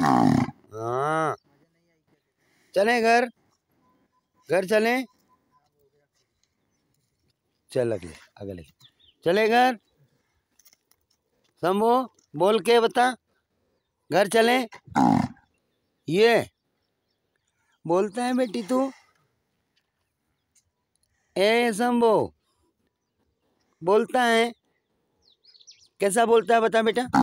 हाँ चले घर घर चले चल अगले अगले चले घर शंभु बोल के बता घर चले ये बोलता है बेटी तू ए शंभु बोलता है कैसा बोलता है बता बेटा